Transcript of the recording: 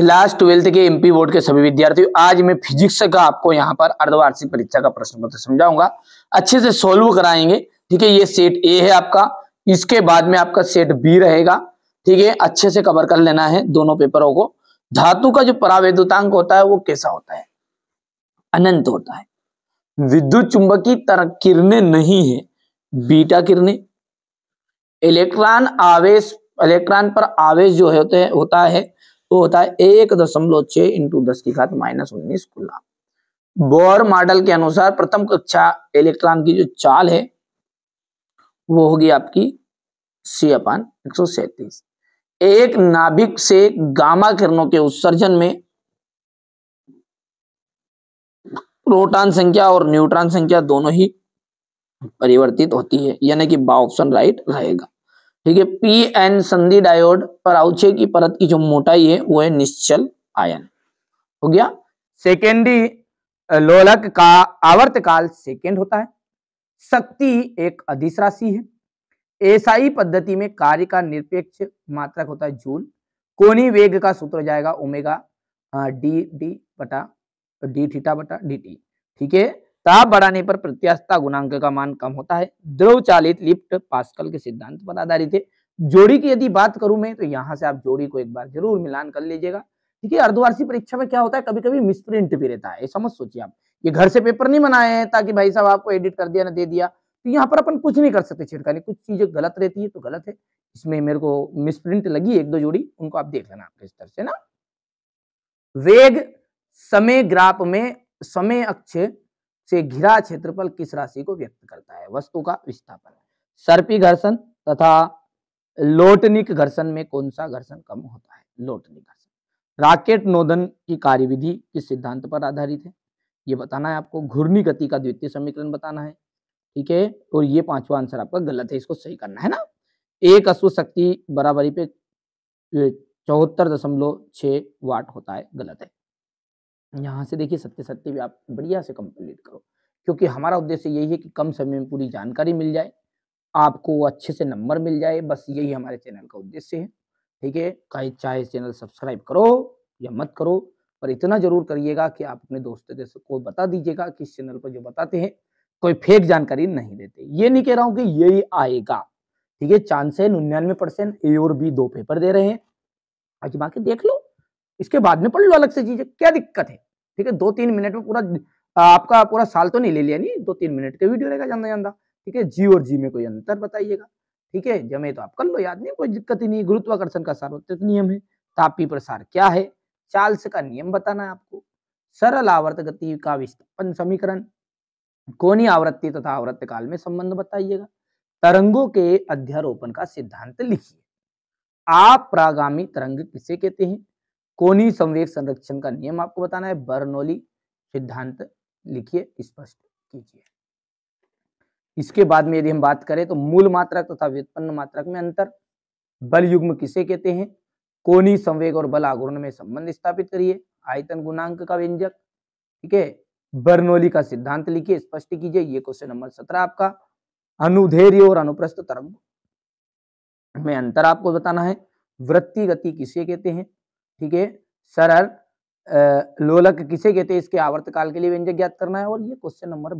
class twelfth के MP board के सभी विद्यार्थियों आज मैं फिजिक्स का आपको यहाँ पर अर्धवार्षिक परीक्षा का प्रश्न पत्र समझाऊंगा अच्छे से सोल्व कराएंगे ठीक है ये सेट ए है आपका इसके बाद में आपका सेट बी रहेगा ठीक है अच्छे से कवर कर लेना है दोनों पेपरों को धातु का जो परावेदुतांक होता है वो कैसा होता है अनंत होता है विद्युत चुंबकीय तरंग किरने नहीं है बीटा किरने इलेक्ट्रॉन आवेश इलेक्ट्रॉन पर आवेश जो है होता है तो होता है एक दशमलव छह इंटू दस की घात माइनस उन्नीस कूलम बोर मॉडल के अनुसार प्रथम कक्षा इलेक्ट्रॉन की जो चाल है वो होगी आपकी सी अपान एक सौ सैतीस एक नाभिक से गामा किरणों के उत्सर्जन में प्रोटॉन संख्या और न्यूट्रॉन संख्या दोनों ही परिवर्तित होती है यानी कि बा ऑप्शन राइट रहेगा ठीक है पी एन संधि डायोड पर आउचे की परत की जो मोटाई है वो है निश्चल आयन हो गया सेकेंडरी लोलक का आवर्त काल सेकेंड होता है शक्ति एक अधिस राशि है एसआई पद्धति में कार्य का निरपेक्ष मात्रक होता है जूल कोनी वेग का सूत्र जाएगा ओमेगा डी डी बटा डी थीटा बटा डी टी ठीक है ताप बढ़ाने पर प्रत्यास्था गुणांक का मान कम होता है द्रव चालित लिफ्ट पास्कल के सिद्धांत पर आधारित है जोड़ी की यदि बात करूं मैं तो यहाँ से आप जोड़ी को एक बार जरूर मिलान कर लीजिएगा ठीक है अर्धवार्षिक परीक्षा में क्या होता है कभी कभी मिसप्रिंट भी रहता है समझ सोचिए आप ये घर से पेपर नहीं बनाए हैं ताकि भाई साहब आपको एडिट कर दिया ना दे दिया तो यहाँ पर अपन कुछ नहीं कर सकते छिड़कानी कुछ चीजें गलत रहती है तो गलत है इसमें मेरे को मिसप्रिंट लगी एक दो जोड़ी उनको आप देख लेना आपके स्तर से ना वेग समय ग्राफ में समय अक्ष से घिरा क्षेत्रफल किस राशि को व्यक्त करता है वस्तु का विस्थापन सर्पी घर्षण तथा लोटनिक घर्षण में कौन सा घर्षण कम होता है लोटनिक घर्षण राकेट नोदन की कार्यविधि किस सिद्धांत पर आधारित है ये बताना है आपको घूर्णी गति का द्वितीय समीकरण बताना है ठीक है और ये पांचवा आंसर आपका गलत है इसको सही करना है ना एक अश्व शक्ति बराबरी पे चौहत्तर दशमलव छह वाट होता है गलत है यहाँ से देखिए सत्य सत्य भी आप बढ़िया से कंप्लीट करो क्योंकि हमारा उद्देश्य यही है कि कम समय में पूरी जानकारी मिल जाए आपको अच्छे से नंबर मिल जाए बस यही हमारे चैनल का उद्देश्य है ठीक है चाहे चाहे चैनल सब्सक्राइब करो या मत करो पर इतना जरूर करिएगा कि आप अपने दोस्तों के को बता दीजिएगा कि इस चैनल पर जो बताते हैं कोई फेक जानकारी नहीं देते ये नहीं कह रहा हूँ कि यही आएगा ठीक है चांस है निन्यानवे परसेंट ए और बी दो पेपर दे रहे हैं आज बाकी देख लो इसके बाद में पढ़ लो अलग से चीजें क्या दिक्कत है ठीक है दो तीन मिनट में पूरा आपका पूरा साल तो नहीं ले लिया नहीं दो तीन मिनट का वीडियो रहेगा जानना जानता ठीक है जी और जी में कोई अंतर बताइएगा ठीक है जमे तो आप कर लो याद नहीं कोई दिक्कत ही नहीं गुरुत्वाकर्षण का सार्वत्रिक नियम है तापी प्रसार क्या है चार्ल्स का नियम बताना है आपको सरल आवर्त गति का विस्थापन समीकरण कोनी आवृत्ति तथा आवृत्त काल में संबंध बताइएगा तरंगों के अध्यारोपण का सिद्धांत लिखिए आप प्रागामी तरंग किसे कहते हैं कोनी संवेग संरक्षण का नियम आपको बताना है बर्नोली सिद्धांत लिखिए स्पष्ट कीजिए इसके बाद में यदि हम बात करें तो मूल मात्रक तथा व्युत्पन्न मात्रक में अंतर बल युग्म किसे कहते हैं कोनी संवेग और बल आघूर्ण में संबंध स्थापित करिए आयतन गुणांक का व्यंजक ठीक है बर्नोली का सिद्धांत लिखिए स्पष्ट कीजिए ये क्वेश्चन नंबर सत्रह आपका अनुधेर्य और अनुप्रस्थ तरंग में अंतर आपको बताना है वृत्ति गति किसे कहते हैं ठीक है सरल लोलक किसे कहते हैं इसके आवर्तकाल के लिए व्यंजक ज्ञात करना है और ये क्वेश्चन नंबर